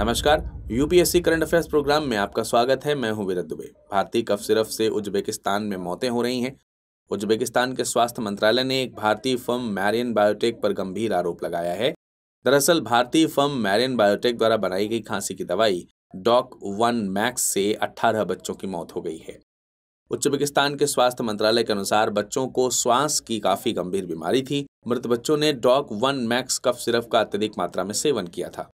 नमस्कार UPSC current affairs programme में आपका स्वागत है मैं हूं विरत दुबे भारतीय कफ सिरफ से उज्बेकिस्तान में मौतें हो रही हैं उज्बेकिस्तान के स्वास्थ्य मंत्रालय ने एक भारतीय फर्म मैरियन बायोटेक पर गंभीर आरोप लगाया है दरअसल भारतीय फर्म मैरियन बायोटेक द्वारा बनाई गई खांसी की दवाई डॉक वन मैक्स से अट्ठारह बच्चों की मौत हो गई है उज्बेकिस्तान के स्वास्थ्य मंत्रालय के अनुसार बच्चों को श्वास की काफी गंभीर बीमारी थी मृत बच्चों ने डॉक वन मैक्स कफ सिरफ का अत्यधिक मात्रा में सेवन किया था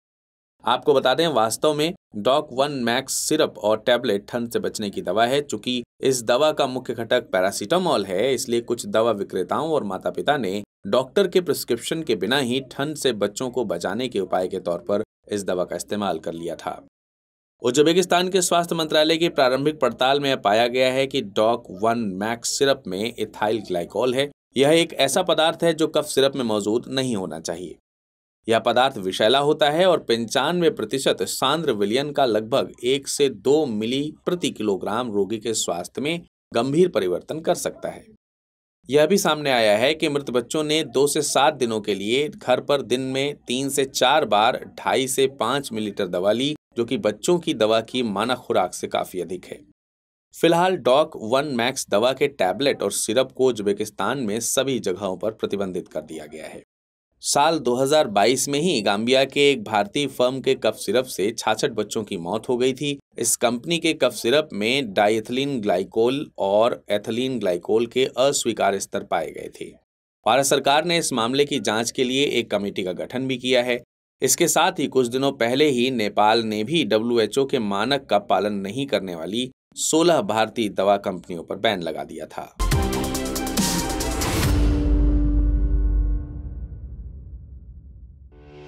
आपको बता दें वास्तव में डॉक वन मैक्स सिरप और टैबलेट ठंड से बचने की दवा है चूंकि इस दवा का मुख्य घटक पैरासीटामॉल है इसलिए कुछ दवा विक्रेताओं और माता पिता ने डॉक्टर के प्रिस्क्रिप्शन के बिना ही ठंड से बच्चों को बचाने के उपाय के तौर पर इस दवा का इस्तेमाल कर लिया था उज्बेकिस्तान के स्वास्थ्य मंत्रालय की प्रारंभिक पड़ताल में पाया गया है कि डॉक वन मैक्स सिरप में इथाइल ग्लाइकोल है यह एक ऐसा पदार्थ है जो कफ सिरप में मौजूद नहीं होना चाहिए यह पदार्थ विषैला होता है और पंचानवे प्रतिशत सांद्र विलियन का लगभग एक से दो मिली प्रति किलोग्राम रोगी के स्वास्थ्य में गंभीर परिवर्तन कर सकता है यह भी सामने आया है कि मृत बच्चों ने दो से सात दिनों के लिए घर पर दिन में तीन से चार बार ढाई से पांच मिलीलीटर दवा ली जो कि बच्चों की दवा की मानक खुराक से काफ़ी अधिक है फिलहाल डॉक वन मैक्स दवा के टैबलेट और सिरप को उज्बेकिस्तान में सभी जगहों पर प्रतिबंधित कर दिया गया है साल 2022 में ही गाम्बिया के एक भारतीय फर्म के कफ सिरप से छाछठ बच्चों की मौत हो गई थी इस कंपनी के कफ सिरप में डाइथिलीन ग्लाइकोल और एथलिन ग्लाइकोल के अस्वीकार स्तर पाए गए थे भारत सरकार ने इस मामले की जांच के लिए एक कमेटी का गठन भी किया है इसके साथ ही कुछ दिनों पहले ही नेपाल ने भी डब्ल्यू के मानक का पालन नहीं करने वाली 16 भारतीय दवा कंपनियों पर बैन लगा दिया था